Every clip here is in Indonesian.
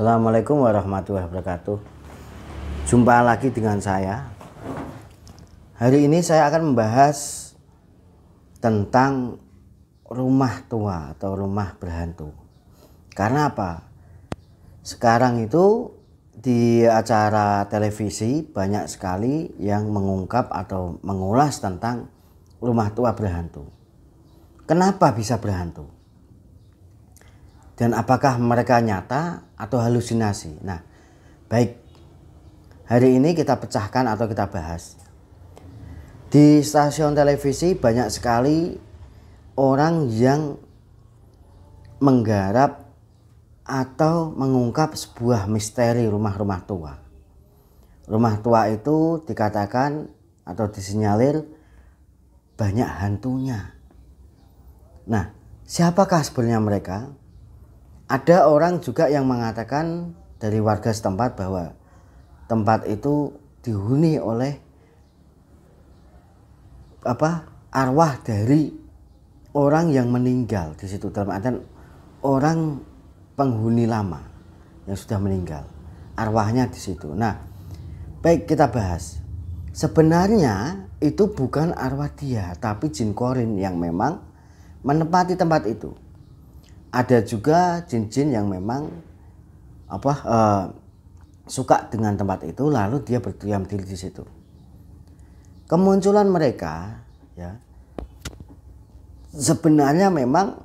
Assalamualaikum warahmatullahi wabarakatuh. Jumpa lagi dengan saya. Hari ini saya akan membahas tentang rumah tua atau rumah berhantu. Karena apa? Sekarang itu di acara televisi banyak sekali yang mengungkap atau mengulas tentang rumah tua berhantu. Kenapa bisa berhantu? dan apakah mereka nyata atau halusinasi. Nah, baik. Hari ini kita pecahkan atau kita bahas. Di stasiun televisi banyak sekali orang yang menggarap atau mengungkap sebuah misteri rumah-rumah tua. Rumah tua itu dikatakan atau disinyalir banyak hantunya. Nah, siapakah sebenarnya mereka? ada orang juga yang mengatakan dari warga setempat bahwa tempat itu dihuni oleh apa arwah dari orang yang meninggal di situ dalam artian orang penghuni lama yang sudah meninggal arwahnya di situ. Nah, baik kita bahas. Sebenarnya itu bukan arwah dia, tapi jin korin yang memang menempati tempat itu ada juga cincin yang memang apa uh, suka dengan tempat itu lalu dia berdiam diri di situ kemunculan mereka ya sebenarnya memang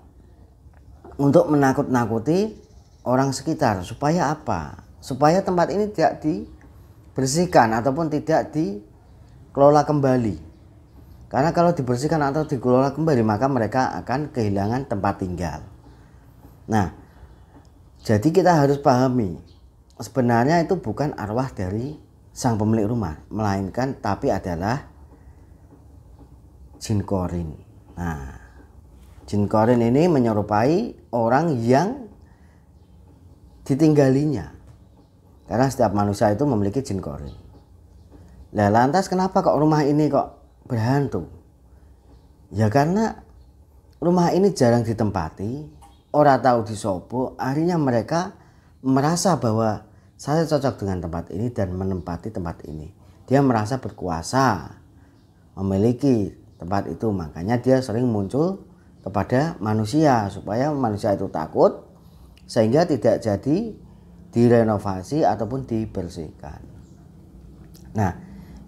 untuk menakut-nakuti orang sekitar supaya apa supaya tempat ini tidak dibersihkan ataupun tidak dikelola kembali karena kalau dibersihkan atau dikelola kembali maka mereka akan kehilangan tempat tinggal Nah, jadi kita harus pahami sebenarnya itu bukan arwah dari sang pemilik rumah, melainkan tapi adalah jin korin. Nah, jin korin ini menyerupai orang yang ditinggalinya. Karena setiap manusia itu memiliki jin korin. Nah, lantas kenapa kok rumah ini kok berhantu? Ya karena rumah ini jarang ditempati, Orang tahu di Sopo, akhirnya mereka merasa bahwa saya cocok dengan tempat ini dan menempati tempat ini dia merasa berkuasa memiliki tempat itu makanya dia sering muncul kepada manusia supaya manusia itu takut sehingga tidak jadi direnovasi ataupun dibersihkan nah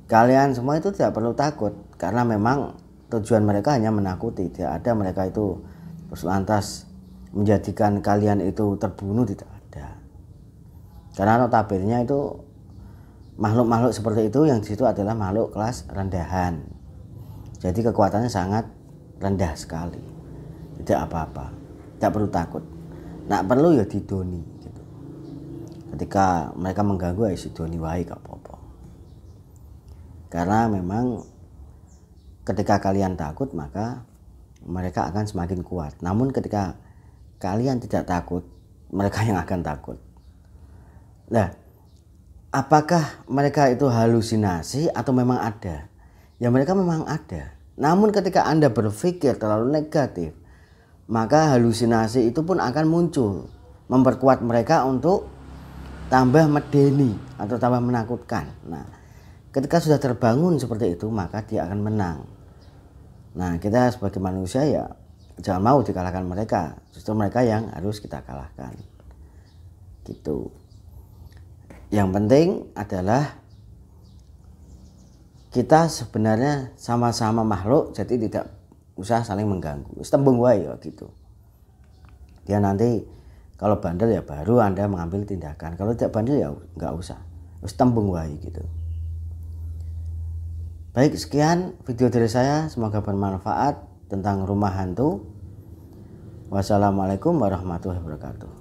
kalian semua itu tidak perlu takut karena memang tujuan mereka hanya menakuti tidak ada mereka itu terus lantas menjadikan kalian itu terbunuh tidak ada. Karena notabene itu makhluk-makhluk seperti itu yang disitu adalah makhluk kelas rendahan. Jadi kekuatannya sangat rendah sekali. Tidak apa-apa. Tidak perlu takut. tidak perlu ya didoni gitu. Ketika mereka mengganggu ya si doni gak apa-apa. Karena memang ketika kalian takut maka mereka akan semakin kuat. Namun ketika kalian tidak takut, mereka yang akan takut. Nah, apakah mereka itu halusinasi atau memang ada? Ya mereka memang ada. Namun ketika Anda berpikir terlalu negatif, maka halusinasi itu pun akan muncul, memperkuat mereka untuk tambah medeni atau tambah menakutkan. Nah, ketika sudah terbangun seperti itu, maka dia akan menang. Nah, kita sebagai manusia ya jangan mau dikalahkan mereka justru mereka yang harus kita kalahkan gitu yang penting adalah kita sebenarnya sama-sama makhluk jadi tidak usah saling mengganggu tembung wae ya, gitu dia nanti kalau bandel ya baru anda mengambil tindakan kalau tidak bandel ya nggak usah tembung wae gitu Baik, sekian video dari saya. Semoga bermanfaat tentang rumah hantu wassalamualaikum warahmatullahi wabarakatuh